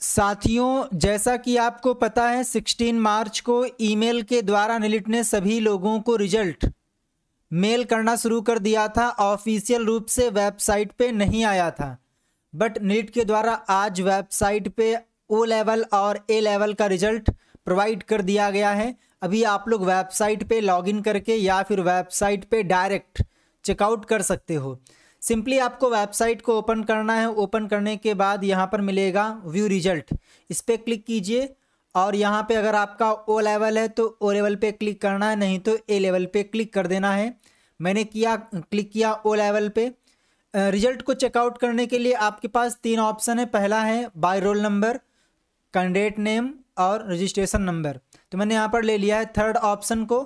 साथियों जैसा कि आपको पता है 16 मार्च को ईमेल के द्वारा निलिट ने सभी लोगों को रिजल्ट मेल करना शुरू कर दिया था ऑफिशियल रूप से वेबसाइट पे नहीं आया था बट निलिट के द्वारा आज वेबसाइट पे ओ लेवल और ए लेवल का रिजल्ट प्रोवाइड कर दिया गया है अभी आप लोग वेबसाइट पे लॉगिन करके या फिर वेबसाइट पे डायरेक्ट चेकआउट कर सकते हो सिंपली आपको वेबसाइट को ओपन करना है ओपन करने के बाद यहाँ पर मिलेगा व्यू रिजल्ट इस पर क्लिक कीजिए और यहाँ पे अगर आपका ओ लेवल है तो ओ लेवल पे क्लिक करना है नहीं तो ए लेवल पे क्लिक कर देना है मैंने किया क्लिक किया ओ लेवल पे रिजल्ट को चेकआउट करने के लिए आपके पास तीन ऑप्शन है पहला है by roll number candidate name और रजिस्ट्रेशन नंबर तो मैंने यहाँ पर ले लिया है थर्ड ऑप्शन को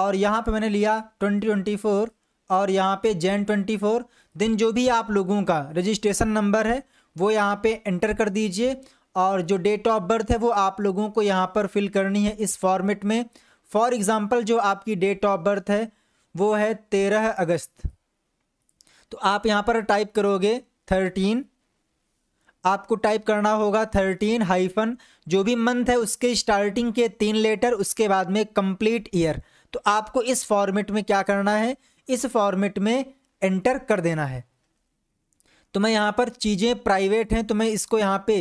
और यहाँ पर मैंने लिया ट्वेंटी ट्वेंटी फोर और यहाँ पे जैन ट्वेंटी फोर देन जो भी आप लोगों का रजिस्ट्रेशन नंबर है वो यहाँ पे एंटर कर दीजिए और जो डेट ऑफ बर्थ है वो आप लोगों को यहाँ पर फिल करनी है इस फॉर्मेट में फॉर एग्ज़ाम्पल जो आपकी डेट ऑफ बर्थ है वो है तेरह अगस्त तो आप यहाँ पर टाइप करोगे थर्टीन आपको टाइप करना होगा थर्टीन हाइफन जो भी मंथ है उसके स्टार्टिंग के तीन लेटर उसके बाद में कंप्लीट ईयर तो आपको इस फॉर्मेट में क्या करना है इस फॉर्मेट में एंटर कर देना है तो मैं यहाँ पर चीज़ें प्राइवेट हैं तो मैं इसको यहाँ पे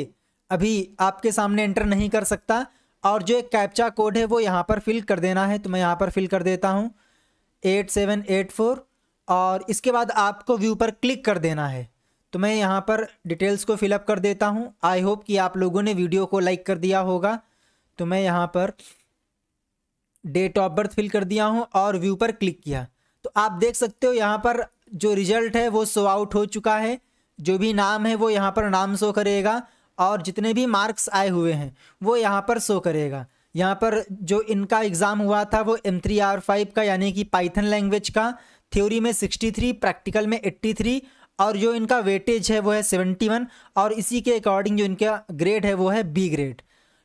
अभी आपके सामने एंटर नहीं कर सकता और जो एक कैप्चा कोड है वो यहाँ पर फिल कर देना है तो मैं यहाँ पर फिल कर देता हूँ एट सेवन एट फोर और इसके बाद आपको व्यू पर क्लिक कर देना है तो मैं यहाँ पर डिटेल्स को फिलअप कर देता हूँ आई होप कि आप लोगों ने वीडियो को लाइक कर दिया होगा तो मैं यहाँ पर डेट ऑफ बर्थ फिल कर दिया हूँ और व्यू पर क्लिक किया तो आप देख सकते हो यहाँ पर जो रिजल्ट है वो शो आउट हो चुका है जो भी नाम है वो यहाँ पर नाम शो करेगा और जितने भी मार्क्स आए हुए हैं वो यहाँ पर शो करेगा यहाँ पर जो इनका एग्ज़ाम हुआ था वो एम थ्री आर फाइव का यानी कि पाइथन लैंग्वेज का थ्योरी में सिक्सटी थ्री प्रैक्टिकल में एट्टी थ्री और जो इनका वेटेज है वो है सेवेंटी वन और इसी के अकॉर्डिंग जो इनका ग्रेड है वो है बी ग्रेड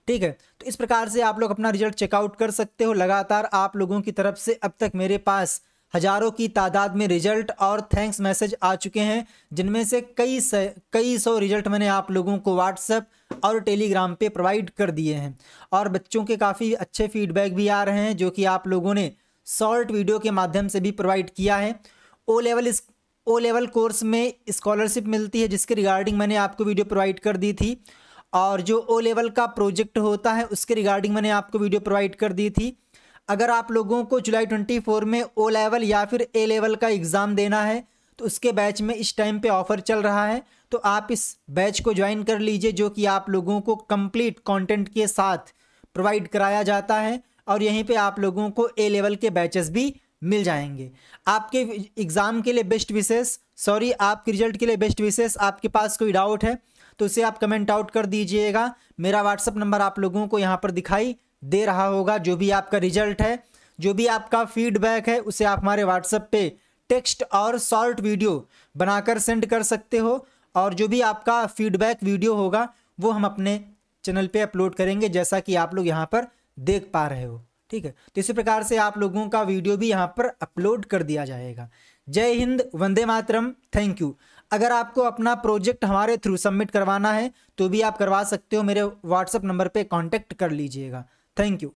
ठीक है तो इस प्रकार से आप लोग अपना रिजल्ट चेकआउट कर सकते हो लगातार आप लोगों की तरफ से अब तक मेरे पास हजारों की तादाद में रिजल्ट और थैंक्स मैसेज आ चुके हैं जिनमें से कई से, कई सौ रिजल्ट मैंने आप लोगों को व्हाट्सएप और टेलीग्राम पे प्रोवाइड कर दिए हैं और बच्चों के काफ़ी अच्छे फीडबैक भी आ रहे हैं जो कि आप लोगों ने शॉर्ट वीडियो के माध्यम से भी प्रोवाइड किया है O level O level course में स्कॉलरशिप मिलती है जिसके रिगार्डिंग मैंने आपको वीडियो प्रोवाइड कर दी थी और जो ओ लेवल का प्रोजेक्ट होता है उसके रिगार्डिंग मैंने आपको वीडियो प्रोवाइड कर दी थी अगर आप लोगों को जुलाई ट्वेंटी फोर में ओ लेवल या फिर ए लेवल का एग्ज़ाम देना है तो उसके बैच में इस टाइम पे ऑफ़र चल रहा है तो आप इस बैच को ज्वाइन कर लीजिए जो कि आप लोगों को कंप्लीट कंटेंट के साथ प्रोवाइड कराया जाता है और यहीं पे आप लोगों को ए लेवल के बैचेस भी मिल जाएंगे आपके एग्ज़ाम के लिए बेस्ट विशेष सॉरी आपके रिजल्ट के लिए बेस्ट विशेष आपके पास कोई डाउट है तो उसे आप कमेंट आउट कर दीजिएगा मेरा व्हाट्सअप नंबर आप लोगों को यहाँ पर दिखाई दे रहा होगा जो भी आपका रिजल्ट है जो भी आपका फीडबैक है उसे आप हमारे व्हाट्सएप पे टेक्स्ट और शॉर्ट वीडियो बनाकर सेंड कर सकते हो और जो भी आपका फीडबैक वीडियो होगा वो हम अपने चैनल पे अपलोड करेंगे जैसा कि आप लोग यहाँ पर देख पा रहे हो ठीक है तो इसी प्रकार से आप लोगों का वीडियो भी यहाँ पर अपलोड कर दिया जाएगा जय हिंद वंदे मातरम थैंक यू अगर आपको अपना प्रोजेक्ट हमारे थ्रू सबमिट करवाना है तो भी आप करवा सकते हो मेरे व्हाट्सअप नंबर पर कॉन्टेक्ट कर लीजिएगा Thank you.